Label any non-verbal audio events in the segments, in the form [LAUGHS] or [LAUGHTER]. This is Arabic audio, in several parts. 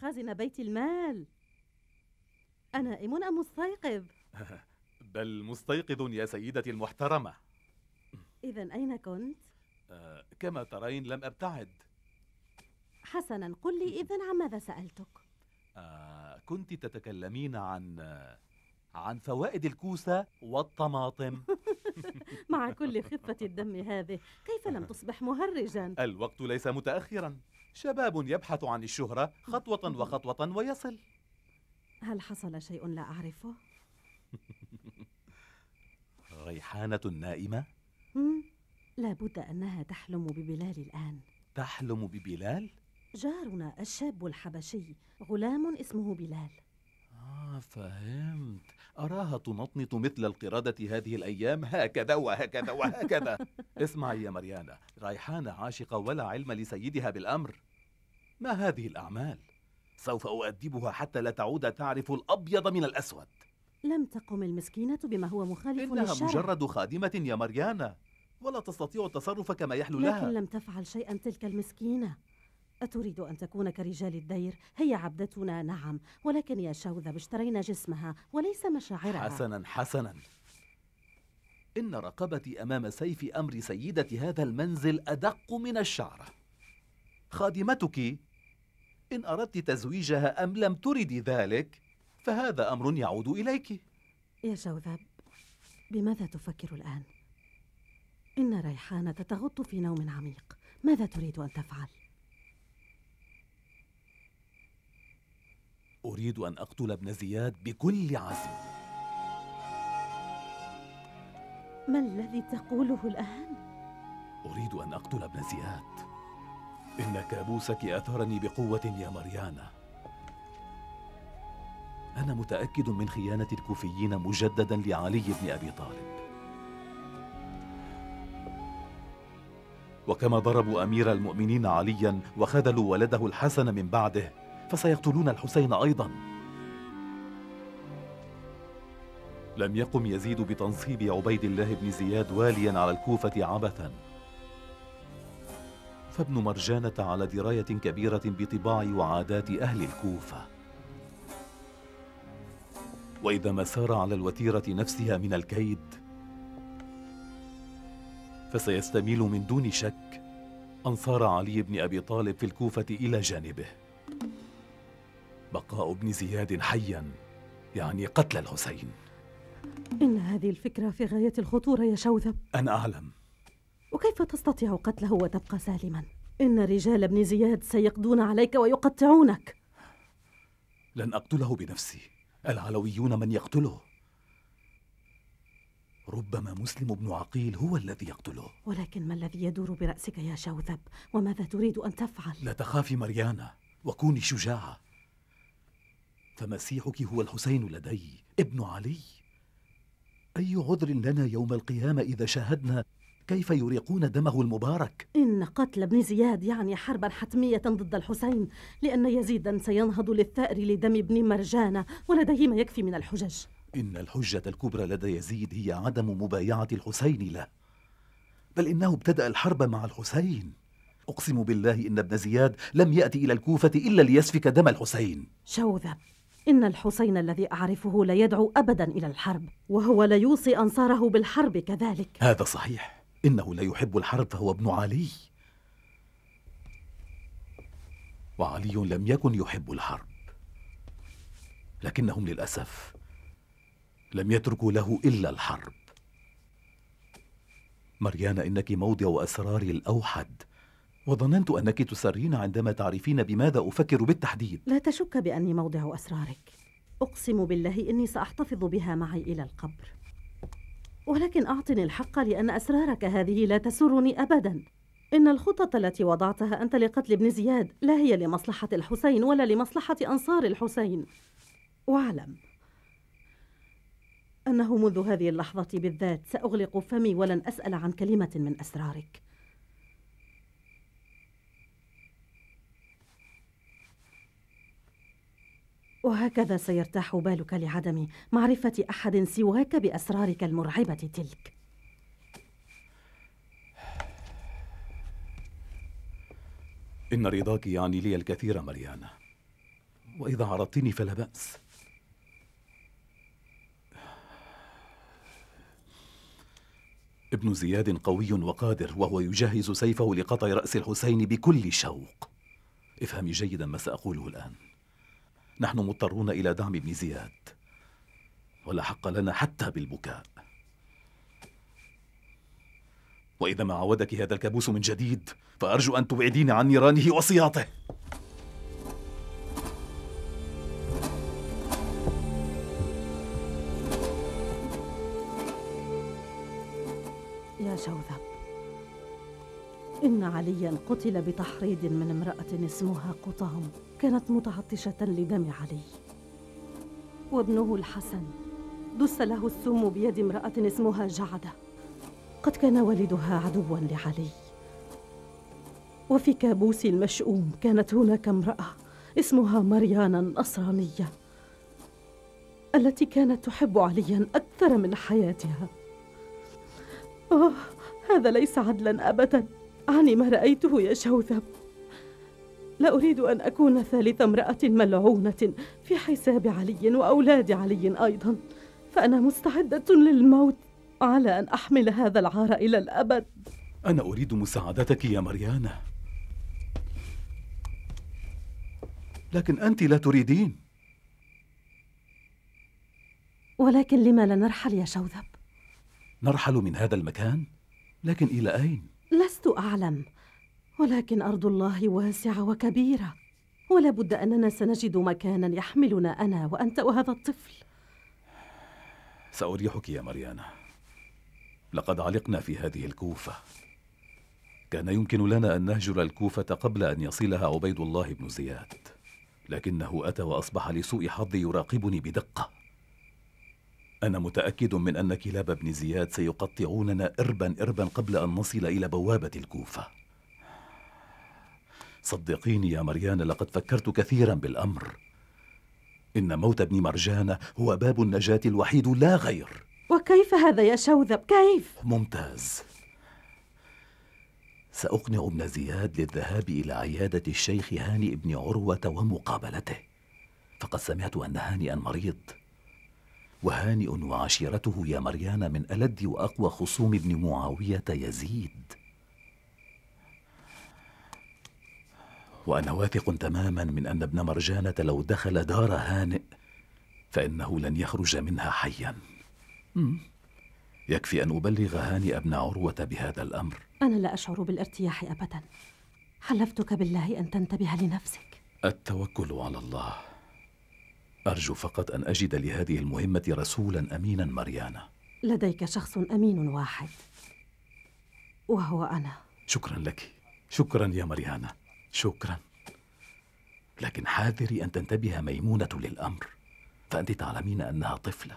خازن بيت المال أنائم أم مستيقظ؟ [LAUGHS] بل مستيقظ يا سيدتي المحترمة إذا أين كنت؟ آه كما ترين لم أبتعد حسنا قل لي إذا عن ماذا سألتك؟ آه كنت تتكلمين عن عن فوائد الكوسة والطماطم [LAUGHS] مع كل خفة [LAUGHS] الدم هذه كيف لم تصبح مهرجا؟ الوقت ليس متأخرا شباب يبحث عن الشهرة خطوة وخطوة ويصل هل حصل شيء لا أعرفه؟ [LAUGHS] ريحانة نائمة؟ لابد أنها تحلم ببلال الآن تحلم ببلال؟ جارنا الشاب الحبشي غلام اسمه بلال آه فهمت أراها تنطنط مثل القردة هذه الأيام هكذا وهكذا وهكذا [LAUGHS] اسمعي يا مريانا ريحانة عاشقة ولا علم لسيدها بالأمر ما هذه الأعمال؟ سوف أؤدبها حتى لا تعود تعرف الأبيض من الأسود لم تقم المسكينة بما هو مخالف إنها للشرع إنها مجرد خادمة يا مريانا ولا تستطيع التصرف كما يحلو لكن لها لكن لم تفعل شيئا تلك المسكينة أتريد أن تكون كرجال الدير هي عبدتنا نعم ولكن يا شوذب اشترينا جسمها وليس مشاعرها حسنا حسنا إن رقبتي أمام سيف أمر سيدة هذا المنزل أدق من الشعر خادمتك إن أردت تزويجها أم لم ترد ذلك فهذا أمر يعود إليك يا جوذب بماذا تفكر الآن؟ إن ريحانة تغط في نوم عميق ماذا تريد أن تفعل؟ أريد أن أقتل ابن زياد بكل عزم ما الذي تقوله الآن؟ أريد أن أقتل ابن زياد إن كابوسك أثرني بقوة يا ماريانا أنا متأكد من خيانة الكوفيين مجددا لعلي بن أبي طالب وكما ضربوا أمير المؤمنين عليا وخذلوا ولده الحسن من بعده فسيقتلون الحسين أيضا لم يقم يزيد بتنصيب عبيد الله بن زياد واليا على الكوفة عبثا فابن ابن مرجانة على دراية كبيرة بطباع وعادات أهل الكوفة وإذا ما سار على الوتيرة نفسها من الكيد فسيستميل من دون شك أنصار علي بن أبي طالب في الكوفة إلى جانبه بقاء ابن زياد حياً يعني قتل الحسين إن هذه الفكرة في غاية الخطورة يا شوذب أنا أعلم وكيف تستطيع قتله وتبقى سالما ان رجال ابن زياد سيقضون عليك ويقطعونك لن اقتله بنفسي العلويون من يقتله ربما مسلم بن عقيل هو الذي يقتله ولكن ما الذي يدور براسك يا شوذب وماذا تريد ان تفعل لا تخافي مريانا وكوني شجاعه فمسيحك هو الحسين لدي ابن علي اي عذر لنا يوم القيامه اذا شاهدنا كيف يريقون دمه المبارك؟ إن قتل ابن زياد يعني حربا حتمية ضد الحسين لأن يزيدا سينهض للثأر لدم ابن مرجانة ولديه ما يكفي من الحجج إن الحجة الكبرى لدى يزيد هي عدم مبايعة الحسين له بل إنه ابتدأ الحرب مع الحسين أقسم بالله إن ابن زياد لم يأتي إلى الكوفة إلا ليسفك دم الحسين شوذب إن الحسين الذي أعرفه لا يدعو أبدا إلى الحرب وهو لا يوصي أنصاره بالحرب كذلك هذا صحيح إنه لا يحب الحرب فهو ابن علي وعلي لم يكن يحب الحرب لكنهم للأسف لم يتركوا له إلا الحرب مريانا إنك موضع أسراري الأوحد وظننت أنك تسرين عندما تعرفين بماذا أفكر بالتحديد لا تشك بأني موضع أسرارك أقسم بالله إني سأحتفظ بها معي إلى القبر ولكن أعطني الحق لأن أسرارك هذه لا تسرني أبدا إن الخطط التي وضعتها أنت لقتل ابن زياد لا هي لمصلحة الحسين ولا لمصلحة أنصار الحسين واعلم أنه منذ هذه اللحظة بالذات سأغلق فمي ولن أسأل عن كلمة من أسرارك وهكذا سيرتاح بالك لعدم معرفة أحد سواك بأسرارك المرعبة تلك. إن رضاك يعني لي الكثير مريانا، وإذا عرضتني فلا بأس. ابن زياد قوي وقادر وهو يجهز سيفه لقطع رأس الحسين بكل شوق. افهمي جيدا ما سأقوله الآن. نحن مضطرون إلى دعم ابن زياد ولا حق لنا حتى بالبكاء وإذا ما عودك هذا الكابوس من جديد فأرجو أن تبعدين عن نيرانه وصياطه يا جوذر إن عليا قتل بتحريض من امرأة اسمها قطام كانت متعطشة لدم علي وابنه الحسن دس له السم بيد امرأة اسمها جعدة قد كان والدها عدوا لعلي وفي كابوس المشؤوم كانت هناك امرأة اسمها مريانا النصرانية التي كانت تحب عليا أكثر من حياتها آه هذا ليس عدلا أبدا أعني ما رأيته يا شوذب لا أريد أن أكون ثالث امرأة ملعونة في حساب علي وأولاد علي أيضا فأنا مستعدة للموت على أن أحمل هذا العار إلى الأبد أنا أريد مساعدتك يا مريانا لكن أنت لا تريدين ولكن لما لا نرحل يا شوذب؟ نرحل من هذا المكان؟ لكن إلى أين؟ لست اعلم ولكن ارض الله واسعه وكبيره ولا بد اننا سنجد مكانا يحملنا انا وانت وهذا الطفل ساريحك يا مريانا لقد علقنا في هذه الكوفه كان يمكن لنا ان نهجر الكوفه قبل ان يصلها عبيد الله بن زياد لكنه اتى واصبح لسوء حظي يراقبني بدقه أنا متأكد من أن كلاب ابن زياد سيقطعوننا إربا إربا قبل أن نصل إلى بوابة الكوفة. صدقيني يا مريان لقد فكرت كثيرا بالأمر. إن موت ابن مرجان هو باب النجاة الوحيد لا غير. وكيف هذا يا شوذب؟ كيف؟ ممتاز. سأقنع ابن زياد للذهاب إلى عيادة الشيخ هاني ابن عروة ومقابلته. فقد سمعت أن هانئا مريض وهانئ وعشيرته يا مريان من ألد وأقوى خصوم ابن معاوية يزيد وأنا واثق تماما من أن ابن مرجانة لو دخل دار هانئ فإنه لن يخرج منها حيا يكفي أن أبلغ هانئ ابن عروة بهذا الأمر أنا لا أشعر بالارتياح أبدا حلفتك بالله أن تنتبه لنفسك التوكل على الله أرجو فقط أن أجد لهذه المهمة رسولا أمينا ماريانا لديك شخص أمين واحد وهو أنا شكرا لك شكرا يا ماريانا شكرا لكن حاذري أن تنتبه ميمونة للأمر فأنت تعلمين أنها طفلة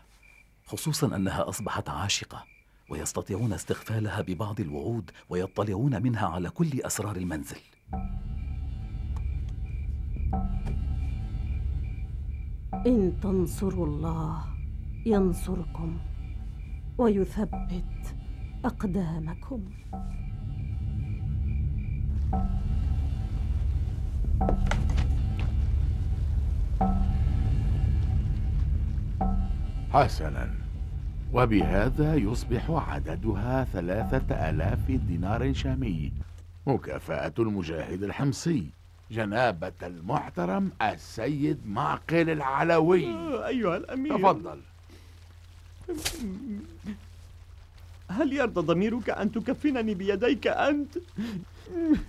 خصوصا أنها أصبحت عاشقة ويستطيعون استغفالها ببعض الوعود ويطلعون منها على كل أسرار المنزل إن تنصروا الله ينصركم ويثبت أقدامكم حسنا وبهذا يصبح عددها ثلاثة آلاف دينار شامي مكافأة المجاهد الحمصي جنابة المحترم السيد معقل العلوي آه، أيها الأمير تفضل هل يرضى ضميرك أن تكفنني بيديك أنت؟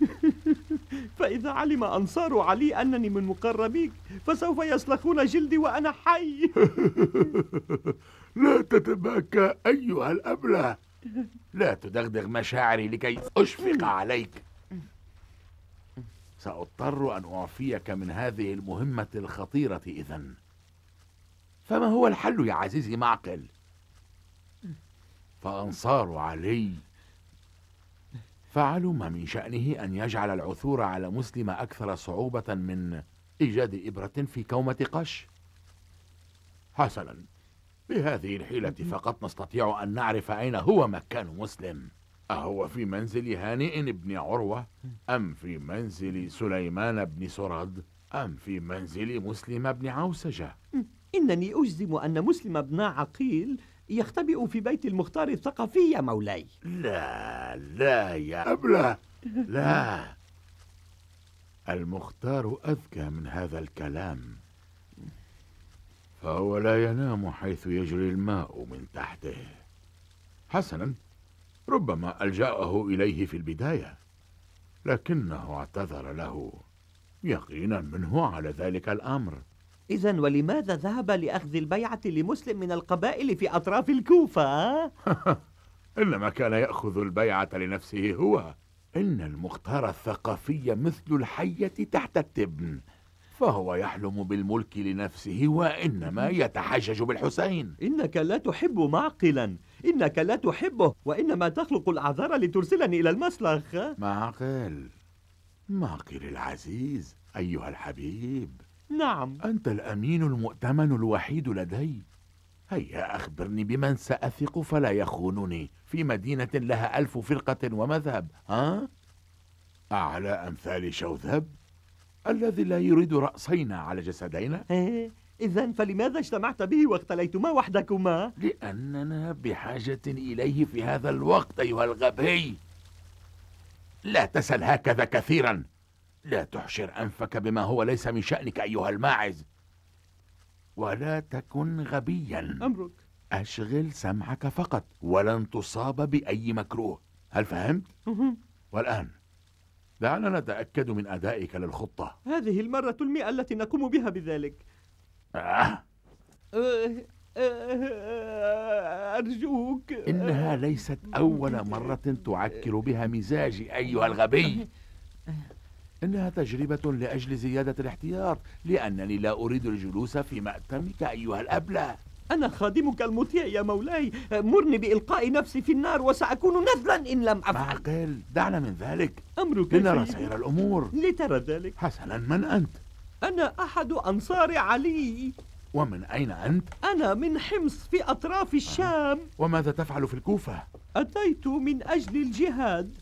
[LAUGHS] فإذا علم أنصار علي أنني من مقربيك فسوف يسلخون جلدي وأنا حي [LAUGHS] لا تتباكى أيها الأبله لا تدغدغ مشاعري لكي أشفق عليك سأضطر أن أعفيك من هذه المهمة الخطيرة إذا فما هو الحل يا عزيزي معقل فأنصار علي فعلوا ما من شأنه أن يجعل العثور على مسلم أكثر صعوبة من إيجاد إبرة في كومة قش حسنا بهذه الحيلة فقط نستطيع أن نعرف أين هو مكان مسلم أهو في منزل هانئ بن عروة أم في منزل سليمان بن سرد أم في منزل مسلم بن عوسجة إنني أجزم أن مسلم بن عقيل يختبئ في بيت المختار الثقفي يا مولاي لا لا يا أبلة لا المختار أذكى من هذا الكلام فهو لا ينام حيث يجري الماء من تحته حسنا ربما ألجأه إليه في البداية لكنه اعتذر له يقينا منه على ذلك الأمر إذا ولماذا ذهب لأخذ البيعة لمسلم من القبائل في أطراف الكوفة؟ [LAUGHS] إنما كان يأخذ البيعة لنفسه هو إن المختار الثقافي مثل الحية تحت التبن فهو يحلم بالملك لنفسه وإنما يتحجج بالحسين إنك لا تحب معقلا إنك لا تحبه وإنما تخلق الأعذار لترسلني إلى المسلخ معقل معقل العزيز أيها الحبيب نعم أنت الأمين المؤتمن الوحيد لدي هيا أخبرني بمن سأثق فلا يخونني في مدينة لها ألف فرقة ومذهب ها؟ أعلى أمثال شوذب الذي لا يريد رأسينا على جسدينا إيه. إذا فلماذا اجتمعت به واختليتما وحدكما؟ لأننا بحاجة إليه في هذا الوقت أيها الغبي لا تسل هكذا كثيرا لا تحشر أنفك بما هو ليس من شأنك أيها الماعز ولا تكن غبيا أمرك أشغل سمعك فقط ولن تصاب بأي مكروه هل فهمت؟ والآن دعنا نتأكد من أدائك للخطة هذه المرة المئة التي نقوم بها بذلك آه، أرجوك إنها ليست أول مرة تعكر بها مزاجي أيها الغبي إنها تجربة لأجل زيادة الاحتياط لأنني لا أريد الجلوس في مأتمك أيها الأبلة أنا خادمك المطيع يا مولاي مرني بإلقاء نفسي في النار وسأكون نذلا إن لم أفعل معقل دعنا من ذلك أمرك لنرى سير الأمور لترى ذلك حسنا من أنت أنا أحد أنصار علي ومن أين أنت؟ أنا من حمص في أطراف الشام وماذا تفعل في الكوفة؟ أتيت من أجل الجهاد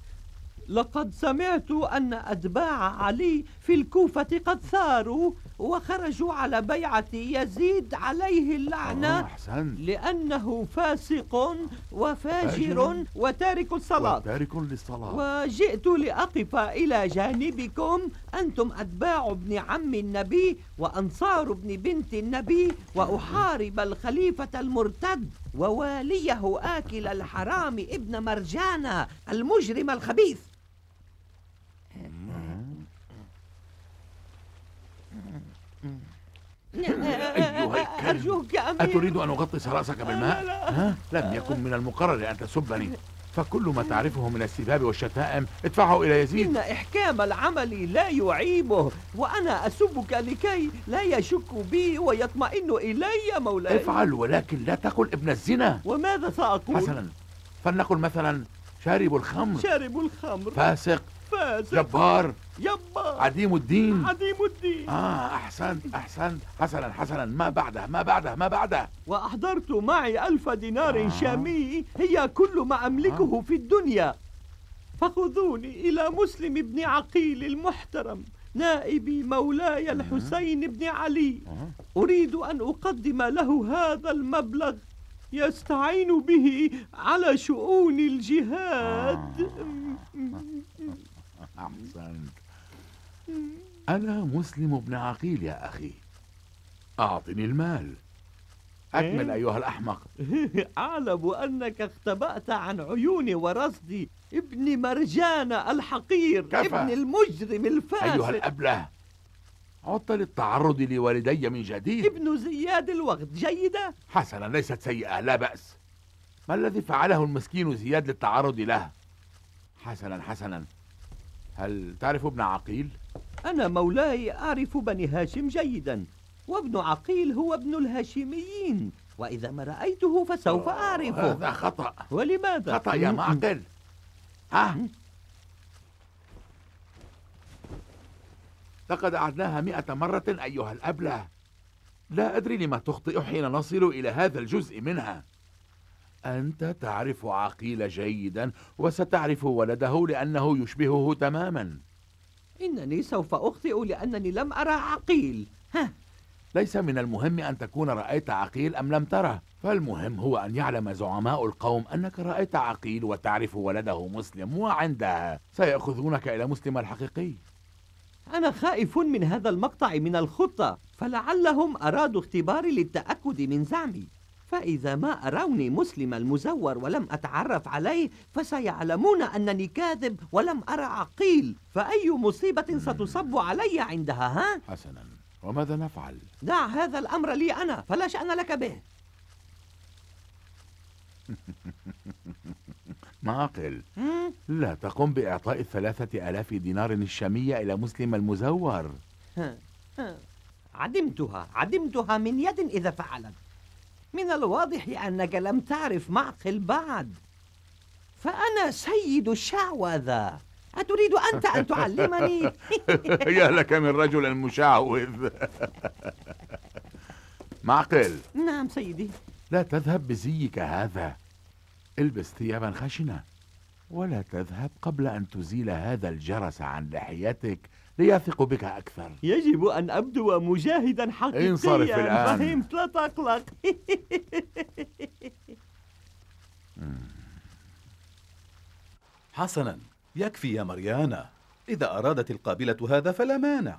لقد سمعت أن أتباع علي في الكوفة قد ثاروا وخرجوا على بيعة يزيد عليه اللعنة آه، لأنه فاسق وفاجر وتارك الصلاة وتارك للصلاة وجئت لأقف إلى جانبكم أنتم أتباع ابن عم النبي وأنصار ابن بنت النبي وأحارب الخليفة المرتد وواليه آكل الحرام ابن مرجانة المجرم الخبيث أيها أرجوك يا أمير أتريد أن أغطس رأسك بالماء؟ لا ها؟ لم يكن من المقرر أن تسبني فكل ما تعرفه من السباب والشتائم ادفعه إلى يزيد إن إحكام العمل لا يعيبه وأنا أسبك لكي لا يشك بي ويطمئن إلي مولاي افعل ولكن لا تقل ابن الزنا وماذا سأقول؟ حسنا فلنقل مثلا شارب الخمر شارب الخمر فاسق فاز جبار جبار عديم الدين عديم الدين اه احسنت احسنت حسنا حسنا ما بعده ما بعده ما بعده واحضرت معي الف دينار آه. شامي هي كل ما املكه آه. في الدنيا فخذوني الى مسلم بن عقيل المحترم نائبي مولاي آه. الحسين بن علي آه. أريد أن أقدم له هذا المبلغ يستعين به على شؤون الجهاد آه. أحسنت أنا مسلم بن عقيل يا أخي أعطني المال أكمل إيه؟ أيها الأحمق [LAUGHS] أعلم أنك اختبأت عن عيوني ورصدي ابن مرجان الحقير كفى. ابن المجرم الفاسد أيها الأبله عدت للتعرض لوالدي من جديد ابن زياد الوقت جيدة؟ حسنا ليست سيئة لا بأس ما الذي فعله المسكين زياد للتعرض له؟ حسنا حسنا هل تعرف ابن عقيل؟ أنا مولاي أعرف بني هاشم جيدا وابن عقيل هو ابن الهاشميين وإذا ما رأيته فسوف أعرفه هذا خطأ ولماذا؟ خطأ يا معقل ها؟ لقد أعدناها مئة مرة أيها الأبلة لا أدري لما تخطئ حين نصل إلى هذا الجزء منها أنت تعرف عقيل جيدا وستعرف ولده لأنه يشبهه تماما إنني سوف أخطئ لأنني لم أرى عقيل ها. ليس من المهم أن تكون رأيت عقيل أم لم تره فالمهم هو أن يعلم زعماء القوم أنك رأيت عقيل وتعرف ولده مسلم وعندها سيأخذونك إلى مسلم الحقيقي أنا خائف من هذا المقطع من الخطة فلعلهم أرادوا اختباري للتأكد من زعمي فإذا ما أروني مسلم المزور ولم أتعرف عليه فسيعلمون أنني كاذب ولم أرى عقيل فأي مصيبة ستصب علي عندها ها؟ حسنا وماذا نفعل؟ دع هذا الأمر لي أنا فلا شأن لك به [LAUGHS] معقل لا تقم بإعطاء الثلاثة آلاف دينار الشامية إلى مسلم المزور عدمتها عدمتها من يد إذا فعلت من الواضح أنك لم تعرف معقل بعد فأنا سيد الشعوذة أتريد أنت أن تعلمني؟ [LAUGHS] يا لك من رجل مشعوذ [LAUGHS] معقل نعم سيدي لا تذهب بزيك هذا البس ثيابا خشنة ولا تذهب قبل أن تزيل هذا الجرس عن لحيتك ليثق بك أكثر يجب أن أبدو مجاهدا حقيقيا انصرف الآن فهمت لا تقلق [LAUGHS] حسنا يكفي يا مريانا إذا أرادت القابلة هذا فلا مانع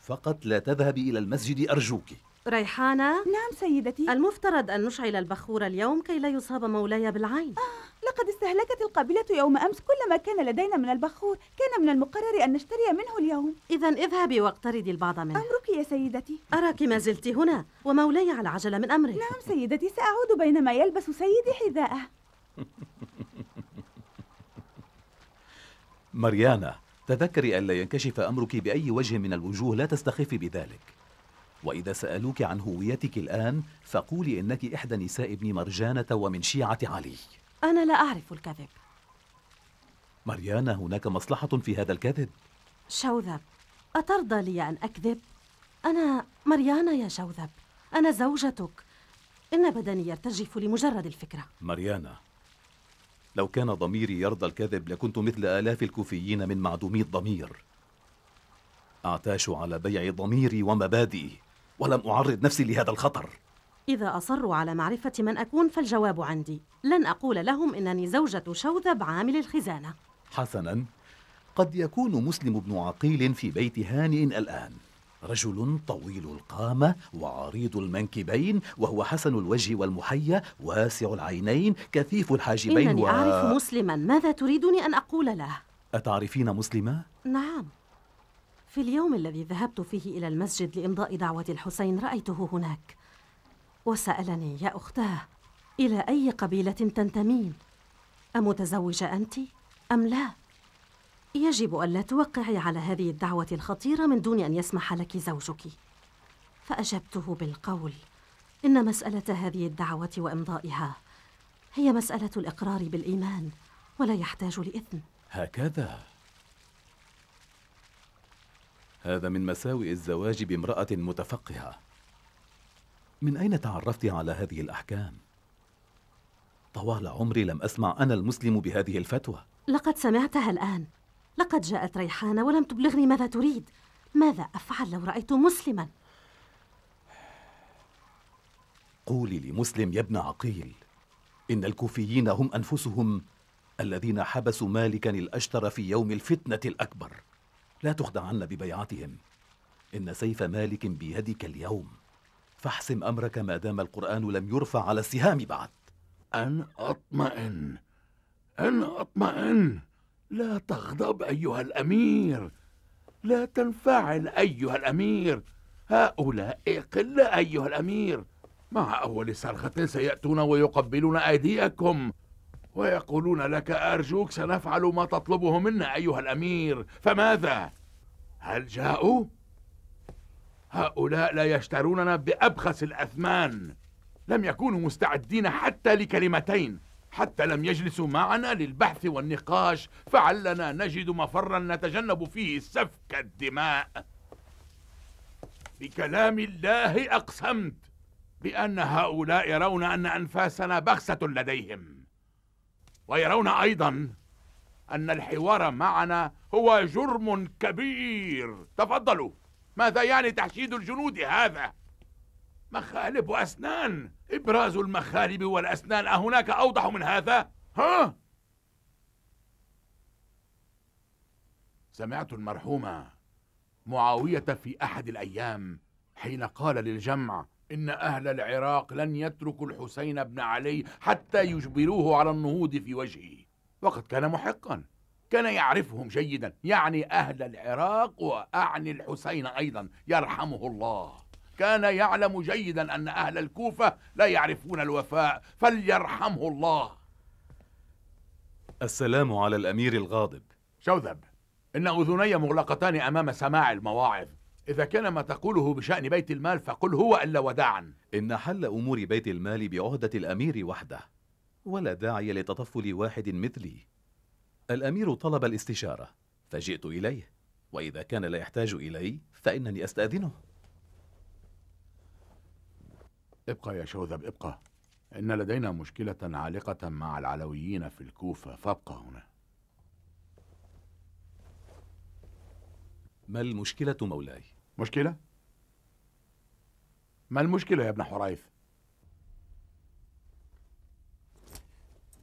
فقط لا تذهبي إلى المسجد أرجوكِ ريحانة نعم سيدتي المفترض أن نشعل البخور اليوم كي لا يصاب مولاي بالعين آه لقد استهلكت القابلة يوم أمس كل ما كان لدينا من البخور كان من المقرر أن نشتري منه اليوم إذا اذهبي واقترضي البعض منه أمرك يا سيدتي أراك ما زلت هنا ومولاي على عجلة من أمره نعم سيدتي سأعود بينما يلبس سيدي حذاءه [LAUGHS] مريانا تذكري ألا ينكشف أمرك بأي وجه من الوجوه لا تستخفي بذلك وإذا سألوك عن هويتك الآن فقولي إنك إحدى نساء ابن مرجانة ومن شيعة علي أنا لا أعرف الكذب مريانا هناك مصلحة في هذا الكذب شوذب أترضى لي أن أكذب؟ أنا مريانا يا شوذب أنا زوجتك إن بدني يرتجف لمجرد الفكرة مريانا لو كان ضميري يرضى الكذب لكنت مثل آلاف الكوفيين من معدومي الضمير أعتاش على بيع ضميري ومبادئي ولم أعرض نفسي لهذا الخطر إذا أصروا على معرفة من أكون فالجواب عندي لن أقول لهم إنني زوجة شوذب عامل الخزانة حسناً قد يكون مسلم بن عقيل في بيت هانئ الآن رجل طويل القامة وعريض المنكبين وهو حسن الوجه والمحية واسع العينين كثيف الحاجبين إنني و... أعرف مسلما ماذا تريدني أن أقول له؟ أتعرفين مسلمة؟ نعم في اليوم الذي ذهبت فيه إلى المسجد لإمضاء دعوة الحسين رأيته هناك وسألني يا أختاه إلى أي قبيلة تنتمين؟ أمتزوجة أنت أم لا؟ يجب ألا توقعي على هذه الدعوة الخطيرة من دون أن يسمح لك زوجك فأجبته بالقول إن مسألة هذه الدعوة وإمضائها هي مسألة الإقرار بالإيمان ولا يحتاج لإثم هكذا هذا من مساوئ الزواج بامرأة متفقهة من أين تعرفت على هذه الأحكام؟ طوال عمري لم أسمع أنا المسلم بهذه الفتوى لقد سمعتها الآن لقد جاءت ريحانة ولم تبلغني ماذا تريد ماذا أفعل لو رأيت مسلما؟ قولي لمسلم يا ابن عقيل إن الكوفيين هم أنفسهم الذين حبسوا مالكا الأشتر في يوم الفتنة الأكبر لا تخدعن ببيعتهم إن سيف مالك بيدك اليوم فاحسم أمرك ما دام القرآن لم يرفع على السهام بعد أن أطمئن أن أطمئن لا تغضب أيها الأمير لا تنفعل أيها الأمير هؤلاء قلة أيها الأمير مع أول صرخة سيأتون ويقبلون أيديكم ويقولون لك أرجوك سنفعل ما تطلبه منا أيها الأمير فماذا؟ هل جاءوا؟ هؤلاء لا يشتروننا بأبخس الأثمان لم يكونوا مستعدين حتى لكلمتين حتى لم يجلسوا معنا للبحث والنقاش فعلنا نجد مفرا نتجنب فيه سفك الدماء بكلام الله أقسمت بأن هؤلاء يرون أن أنفاسنا بخسة لديهم ويرون أيضا أن الحوار معنا هو جرم كبير تفضلوا ماذا يعني تحشيد الجنود هذا؟ مخالب وأسنان إبراز المخالب والأسنان أهناك أوضح من هذا؟ ها؟ سمعت المرحومة معاوية في أحد الأيام حين قال للجمع إن أهل العراق لن يتركوا الحسين بن علي حتى يجبروه على النهوض في وجهه وقد كان محقا كان يعرفهم جيدا يعني أهل العراق وأعني الحسين أيضا يرحمه الله كان يعلم جيدا أن أهل الكوفة لا يعرفون الوفاء فليرحمه الله السلام على الأمير الغاضب شوذب إن أذني مغلقتان أمام سماع المواعظ إذا كان ما تقوله بشأن بيت المال فقل هو ألا وداعا إن حل أمور بيت المال بعهدة الأمير وحده ولا داعي لتطفل واحد مثلي الأمير طلب الاستشارة فجئت إليه وإذا كان لا يحتاج إلي فإنني أستأذنه ابقى يا شوذب ابقى إن لدينا مشكلة عالقة مع العلويين في الكوفة فابقى هنا ما المشكلة مولاي؟ مشكلة؟ ما المشكلة يا ابن حرايف؟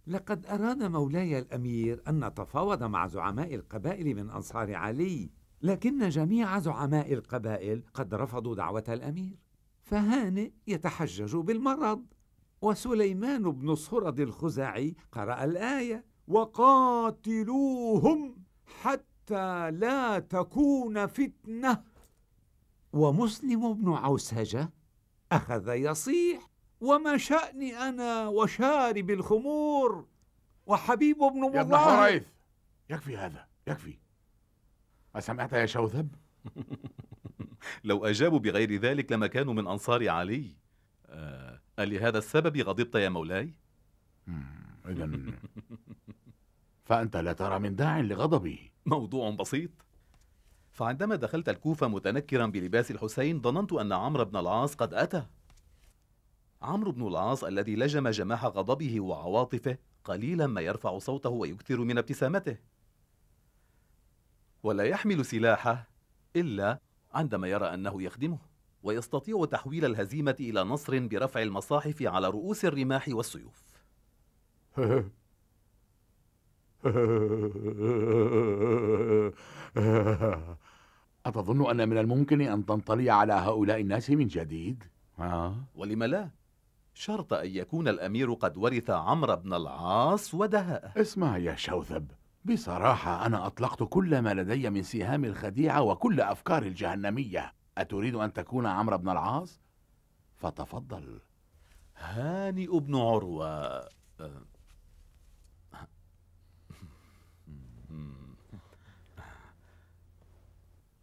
لقد أراد مولاي الأمير أن نتفاوض مع زعماء القبائل من أنصار علي لكن جميع زعماء القبائل قد رفضوا دعوة الأمير فهانئ يتحجج بالمرض وسليمان بن صرد الخزاعي قرأ الآية وقاتلوهم حتى لا تكون فتنه ومسلم بن عوسجة أخذ يصيح وما شأني أنا وشارب الخمور وحبيب بن مضاهر يا ابن حريث يكفي هذا يكفي أسمعت يا شوذب؟ [LAUGHS] لو أجابوا بغير ذلك لما كانوا من أنصار علي آه، ألهذا السبب غضبت يا مولاي؟ إذا [LAUGHS] فأنت لا ترى من داع لغضبي موضوع بسيط فعندما دخلت الكوفة متنكرا بلباس الحسين ظننت أن عمرو بن العاص قد أتى عمرو بن العاص الذي لجم جماح غضبه وعواطفه قليلا ما يرفع صوته ويكثر من ابتسامته ولا يحمل سلاحه إلا عندما يرى أنه يخدمه ويستطيع تحويل الهزيمة إلى نصر برفع المصاحف على رؤوس الرماح والسيوف [LAUGHS] أتظن أن من الممكن أن تنطلي على هؤلاء الناس من جديد؟ ها؟ آه. ولم لا؟ شرط أن يكون الأمير قد ورث عمرو بن العاص ودهاءه اسمع يا شوثب بصراحة أنا أطلقت كل ما لدي من سهام الخديعة وكل أفكار الجهنمية أتريد أن تكون عمرو بن العاص؟ فتفضل هانئ بن عروة آه،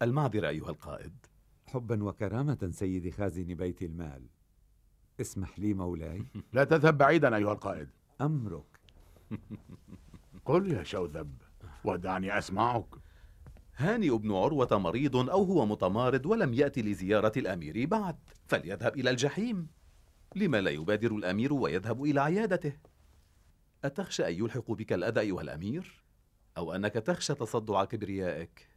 المعذرة أيها القائد حبا وكرامة سيدي خازن بيت المال اسمح لي مولاي [LAUGHS] لا تذهب بعيدا أيها القائد أمرك [LAUGHS] قل يا شوذب ودعني أسمعك هاني بن عروة مريض أو هو متمارض ولم يأتي لزيارة الأمير بعد فليذهب إلى الجحيم لما لا يبادر الأمير ويذهب إلى عيادته أتخشى أن يلحق بك الأذى أيها الأمير؟ أو أنك تخشى تصدع كبريائك؟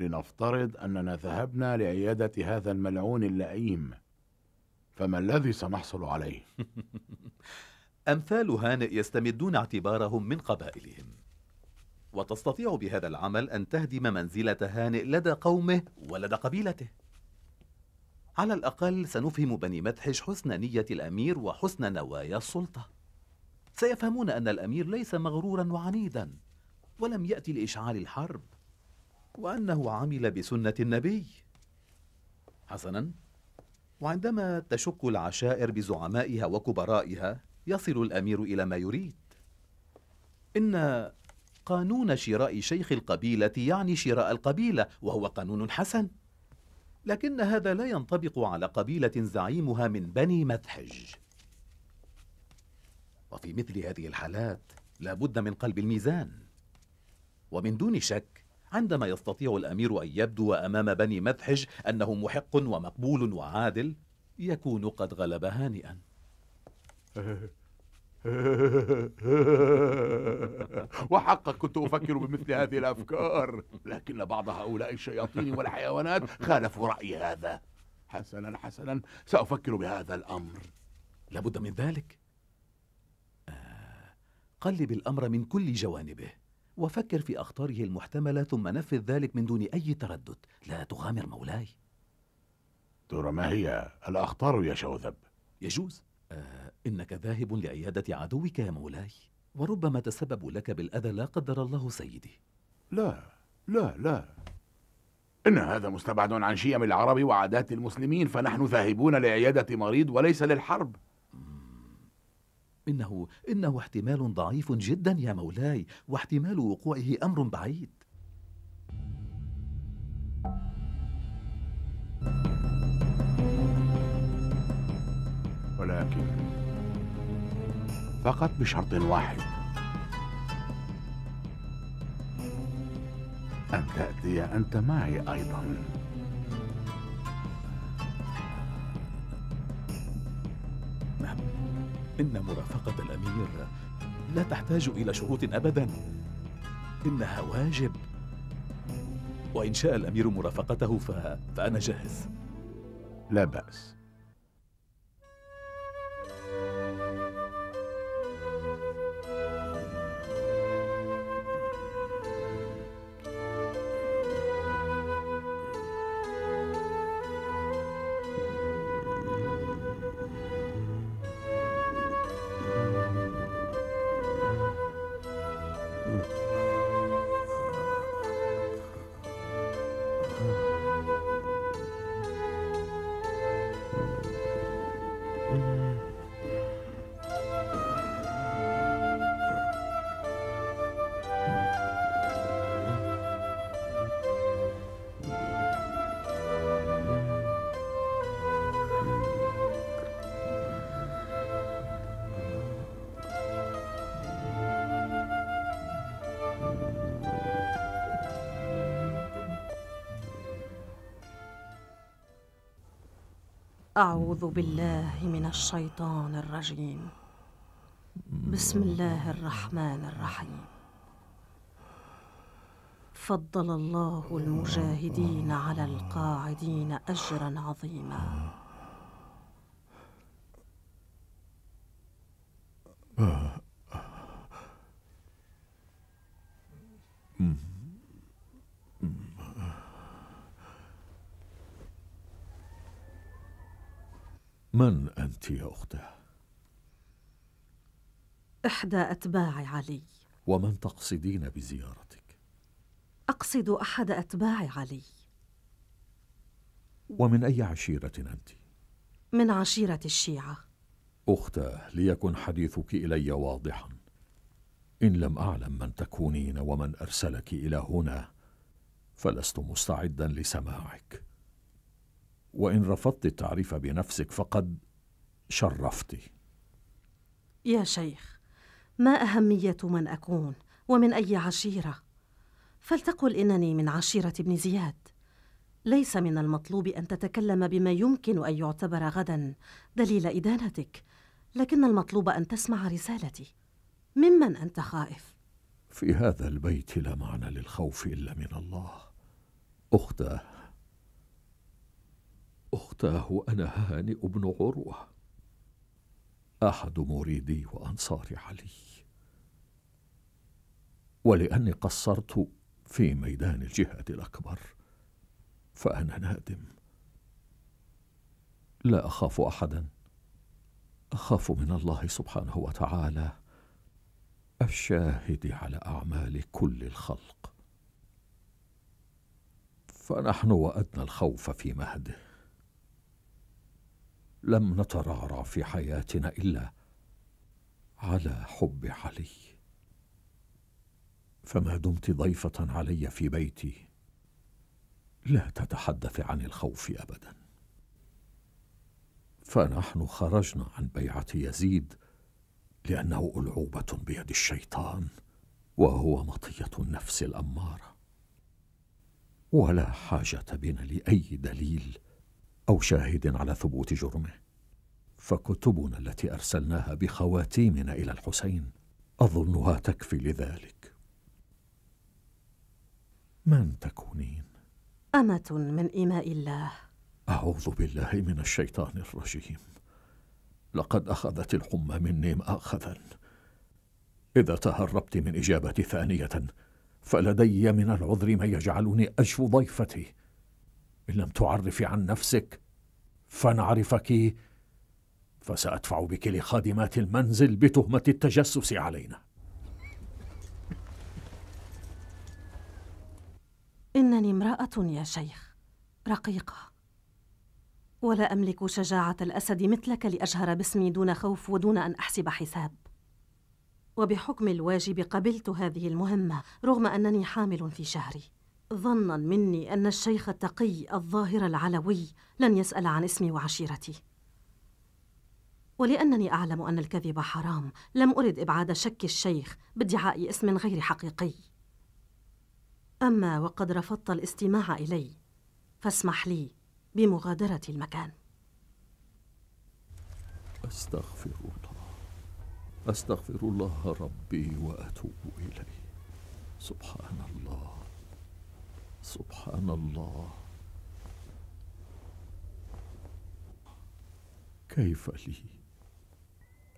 لنفترض أننا ذهبنا لعيادة هذا الملعون اللئيم فما الذي سنحصل عليه؟ [LAUGHS] أمثال هانئ يستمدون اعتبارهم من قبائلهم وتستطيع بهذا العمل أن تهدم منزلة هانئ لدى قومه ولدى قبيلته على الأقل سنفهم بني مدحش حسن نية الأمير وحسن نوايا السلطة سيفهمون أن الأمير ليس مغرورا وعنيدا ولم يأتي لإشعال الحرب وأنه عمل بسنة النبي حسنا وعندما تشك العشائر بزعمائها وكبرائها يصل الأمير إلى ما يريد إن قانون شراء شيخ القبيلة يعني شراء القبيلة وهو قانون حسن لكن هذا لا ينطبق على قبيلة زعيمها من بني مذحج وفي مثل هذه الحالات لا بد من قلب الميزان ومن دون شك عندما يستطيع الأمير أن يبدو أمام بني مذحج أنه محق ومقبول وعادل يكون قد غلب هانئا [LAUGHS] وحقا كنت أفكر بمثل هذه الأفكار لكن بعض هؤلاء الشياطين والحيوانات خالفوا رأي هذا حسنا حسنا سأفكر بهذا الأمر لابد من ذلك آه، قلب الأمر من كل جوانبه وفكر في أخطاره المحتملة ثم نفذ ذلك من دون أي تردد لا تغامر مولاي ترى ما هي الأخطار يا شوذب يجوز آه إنك ذاهب لعيادة عدوك يا مولاي وربما تسبب لك بالأذى لا قدر الله سيدي لا لا لا إن هذا مستبعد عن شيم العرب وعادات المسلمين فنحن ذاهبون لعيادة مريض وليس للحرب إنه إنه احتمال ضعيف جدا يا مولاي واحتمال وقوعه أمر بعيد ولكن فقط بشرط واحد أن تأتي أنت معي أيضاً إن مرافقة الأمير لا تحتاج إلى شروط أبدا إنها واجب وإن شاء الأمير مرافقته ف... فأنا جاهز لا بأس أعوذ بالله من الشيطان الرجيم بسم الله الرحمن الرحيم فضل الله المجاهدين على القاعدين أجرا عظيما من أنت يا أخته؟ إحدى أتباع علي ومن تقصدين بزيارتك؟ أقصد أحد أتباع علي ومن أي عشيرة أنت؟ من عشيرة الشيعة أخته ليكن حديثك إلي واضحا إن لم أعلم من تكونين ومن أرسلك إلى هنا فلست مستعدا لسماعك وإن رفضت التعريف بنفسك فقد شرفت يا شيخ ما أهمية من أكون ومن أي عشيرة فلتقل إنني من عشيرة ابن زياد ليس من المطلوب أن تتكلم بما يمكن أن يعتبر غدا دليل إدانتك لكن المطلوب أن تسمع رسالتي ممن أنت خائف في هذا البيت لا معنى للخوف إلا من الله أخته أختاه أنا هانئ بن عروة أحد مريدي وأنصار علي ولأني قصرت في ميدان الجهاد الأكبر فأنا نادم لا أخاف أحدا أخاف من الله سبحانه وتعالى الشاهد على أعمال كل الخلق فنحن وأدنى الخوف في مهده لم نترعرع في حياتنا الا على حب علي فما دمت ضيفه علي في بيتي لا تتحدث عن الخوف ابدا فنحن خرجنا عن بيعه يزيد لانه العوبه بيد الشيطان وهو مطيه النفس الاماره ولا حاجه بنا لاي دليل أو شاهد على ثبوت جرمه فكتبنا التي أرسلناها بخواتيمنا إلى الحسين أظنها تكفي لذلك من تكونين؟ أمة من إماء الله أعوذ بالله من الشيطان الرجيم لقد أخذت الحمى مني مآخذا إذا تهربت من إجابة ثانية فلدي من العذر ما يجعلني أجف ضيفتي إن لم تعرفي عن نفسك فنعرفك فسأدفع بك لخادمات المنزل بتهمة التجسس علينا إنني امرأة يا شيخ رقيقة ولا أملك شجاعة الأسد مثلك لأجهر باسمي دون خوف ودون أن أحسب حساب وبحكم الواجب قبلت هذه المهمة رغم أنني حامل في شهري ظنا مني أن الشيخ التقي الظاهر العلوي لن يسأل عن اسمي وعشيرتي ولأنني أعلم أن الكذب حرام لم أرد إبعاد شك الشيخ بادعاء اسم غير حقيقي أما وقد رفضت الاستماع إلي فاسمح لي بمغادرة المكان أستغفر الله أستغفر الله ربي وأتوب إليه سبحان الله سبحان الله كيف لي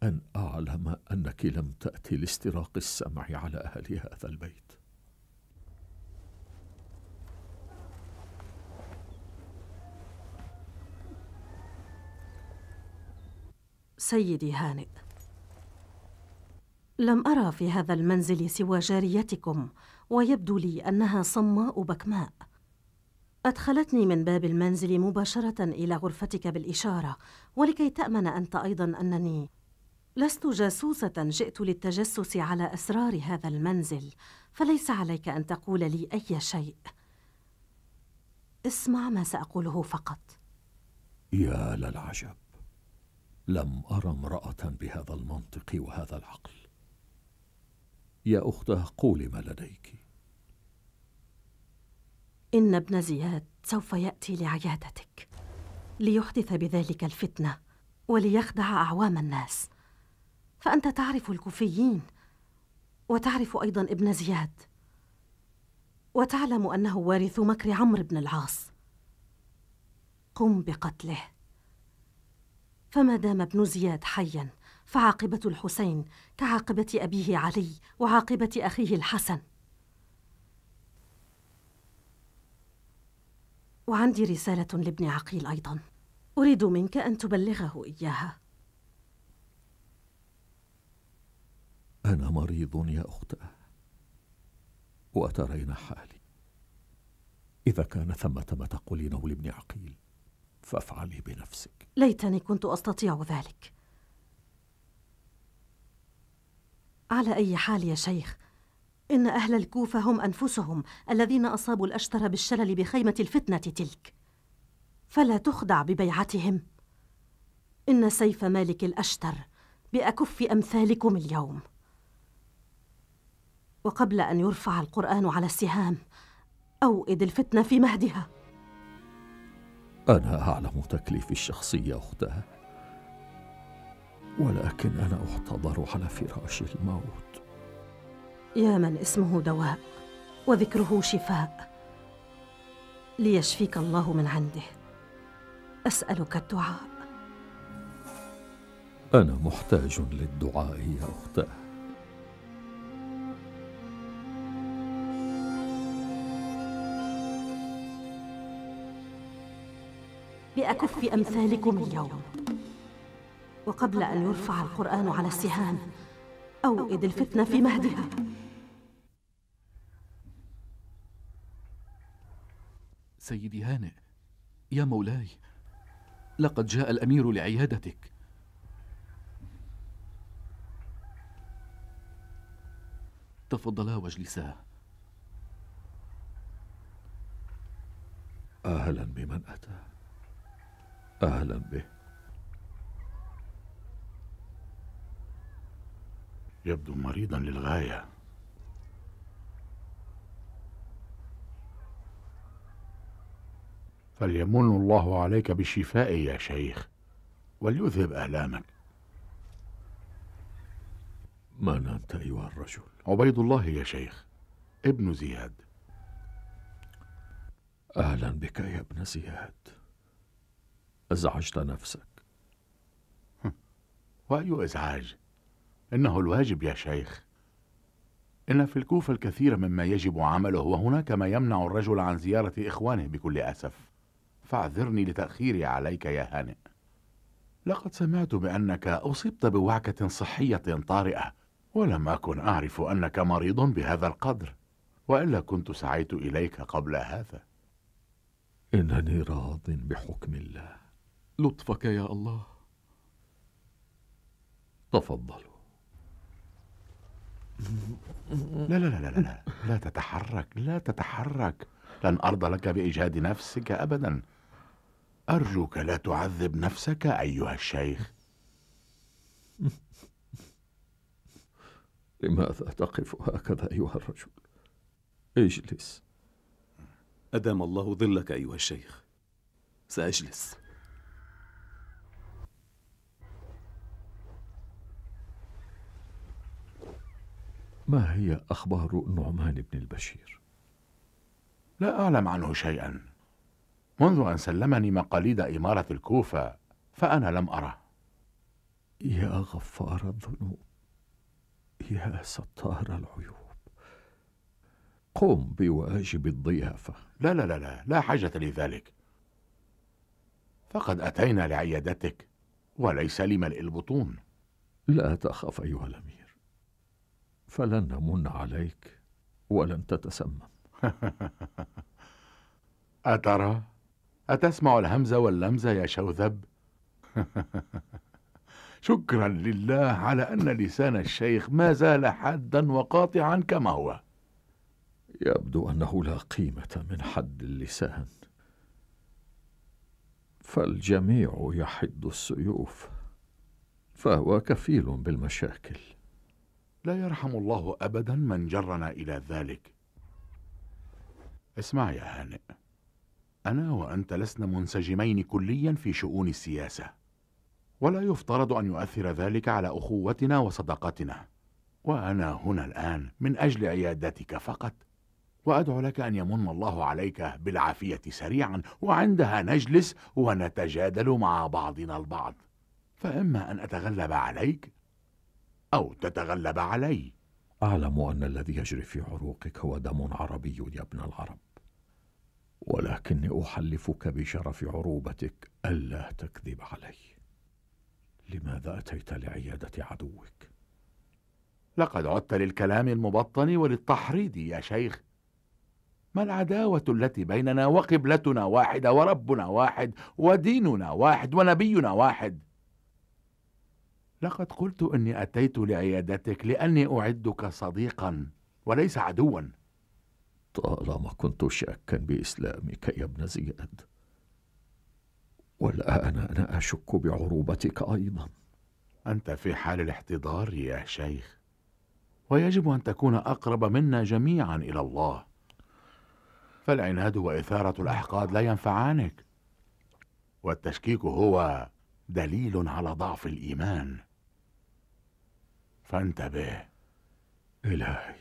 ان اعلم انك لم تاتي لاستراق السمع على اهل هذا البيت سيدي هانئ لم ارى في هذا المنزل سوى جاريتكم ويبدو لي أنها صماء بكماء أدخلتني من باب المنزل مباشرة إلى غرفتك بالإشارة ولكي تأمن أنت أيضا أنني لست جاسوسة جئت للتجسس على أسرار هذا المنزل فليس عليك أن تقول لي أي شيء اسمع ما سأقوله فقط يا للعجب لم أرى امرأة بهذا المنطق وهذا العقل يا اختها قولي ما لديك إن ابن زياد سوف يأتي لعيادتك ليحدث بذلك الفتنة وليخدع أعوام الناس فأنت تعرف الكوفيين وتعرف أيضا ابن زياد وتعلم أنه وارث مكر عمرو بن العاص قم بقتله فما دام ابن زياد حيا فعاقبة الحسين كعاقبة أبيه علي وعاقبة أخيه الحسن وعندي رسالة لابن عقيل أيضا أريد منك أن تبلغه إياها أنا مريض يا أختاه وأترين حالي إذا كان ثمة ما تقولينه لابن عقيل فافعلي بنفسك ليتني كنت أستطيع ذلك على أي حال يا شيخ إن أهل الكوفة هم أنفسهم الذين أصابوا الأشتر بالشلل بخيمة الفتنة تلك فلا تخدع ببيعتهم إن سيف مالك الأشتر بأكف أمثالكم اليوم وقبل أن يرفع القرآن على السهام أوئد الفتنة في مهدها أنا أعلم تكليفي الشخصي أختها ولكن أنا أحتضر على فراش الموت يا من اسمه دواء وذكره شفاء ليشفيك الله من عنده اسالك الدعاء انا محتاج للدعاء يا اختاه باكف امثالكم اليوم وقبل ان يرفع القران على السهام أوئد الفتنة في مهدها سيدي هانئ يا مولاي لقد جاء الأمير لعيادتك تفضلا واجلسا أهلا بمن أتى أهلا به يبدو مريضا للغاية فليمن الله عليك بالشفاء يا شيخ وليذهب آلامك من أنت أيها الرجل؟ عبيد الله يا شيخ ابن زياد أهلا بك يا ابن زياد أزعجت نفسك [LAUGHS] وأي إزعاج إنه الواجب يا شيخ إن في الكوفة الكثير مما يجب عمله وهناك ما يمنع الرجل عن زيارة إخوانه بكل أسف فاعذرني لتأخيري عليك يا هانئ لقد سمعت بأنك أصبت بوعكة صحية طارئة ولم أكن أعرف أنك مريض بهذا القدر وإلا كنت سعيت إليك قبل هذا إنني راض بحكم الله لطفك يا الله تفضلوا لا لا لا لا لا لا, لا تتحرك لا تتحرك لن أرضى لك بإجهاد نفسك أبدا أرجوك لا تعذب نفسك أيها الشيخ [LAUGHS] لماذا تقف هكذا أيها الرجل اجلس أدام الله ظلك أيها الشيخ سأجلس ما هي أخبار نعمان بن البشير؟ لا أعلم عنه شيئا منذ أن سلمني مقاليد إمارة الكوفة فأنا لم أره يا غفار الذنوب يا ستار العيوب قم بواجب الضيافة لا لا لا لا, لا حاجة لذلك فقد أتينا لعيادتك وليس لملء البطون لا تخف أيها الأمير فلن نمن عليك ولن تتسمم [LAUGHS] أترى؟ أتسمع الهمزة واللمزة يا شوذب؟ [LAUGHS] شكرا لله على أن لسان الشيخ ما زال حادا وقاطعا كما هو يبدو أنه لا قيمة من حد اللسان فالجميع يحد السيوف فهو كفيل بالمشاكل لا يرحم الله أبدا من جرنا إلى ذلك اسمع يا هانئ أنا وأنت لسنا منسجمين كليا في شؤون السياسة ولا يفترض أن يؤثر ذلك على أخوتنا وصداقتنا وأنا هنا الآن من أجل عيادتك فقط وأدعو لك أن يمن الله عليك بالعافية سريعا وعندها نجلس ونتجادل مع بعضنا البعض فإما أن أتغلب عليك أو تتغلب علي أعلم أن الذي يجري في عروقك هو دم عربي يا ابن العرب ولكني أحلفك بشرف عروبتك ألا تكذب علي لماذا أتيت لعيادة عدوك؟ لقد عدت للكلام المبطن وللتحريض يا شيخ ما العداوة التي بيننا وقبلتنا واحدة وربنا واحد وديننا واحد ونبينا واحد لقد قلت اني اتيت لعيادتك لاني اعدك صديقا وليس عدوا طالما كنت شاكا باسلامك يا ابن زياد والان انا اشك بعروبتك ايضا انت في حال الاحتضار يا شيخ ويجب ان تكون اقرب منا جميعا الى الله فالعناد واثاره الاحقاد لا ينفعانك والتشكيك هو دليل على ضعف الايمان فانتبه إلهي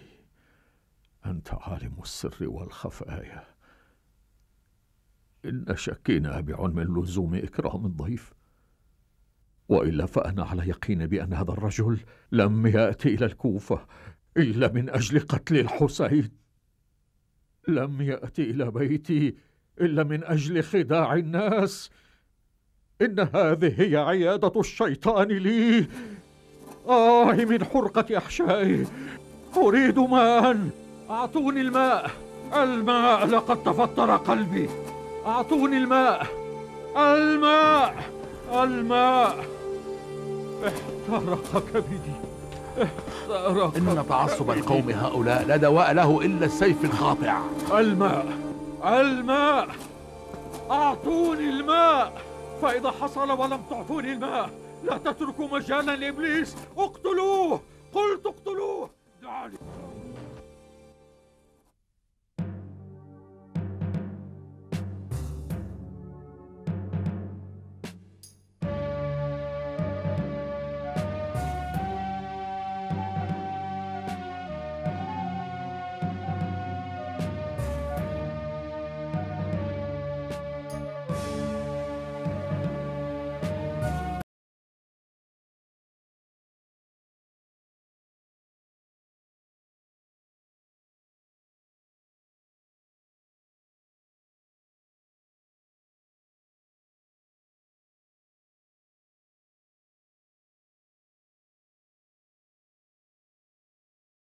أنت عالم السر والخفايا إن شكينا بعلم لزوم إكرام الضيف وإلا فأنا على يقين بأن هذا الرجل لم يأتي إلى الكوفة إلا من أجل قتل الحسين لم يأتي إلى بيتي إلا من أجل خداع الناس إن هذه هي عيادة الشيطان لي آه من حرقة أحشائي أريد ماء أعطوني الماء الماء لقد تفطر قلبي أعطوني الماء الماء الماء احترق كبدي احترق إن تعصب القوم هؤلاء لا دواء له إلا السيف القاطع الماء الماء أعطوني الماء فإذا حصل ولم تعطوني الماء لا تتركوا مجالا لابليس اقتلوه قلت اقتلوه دعاني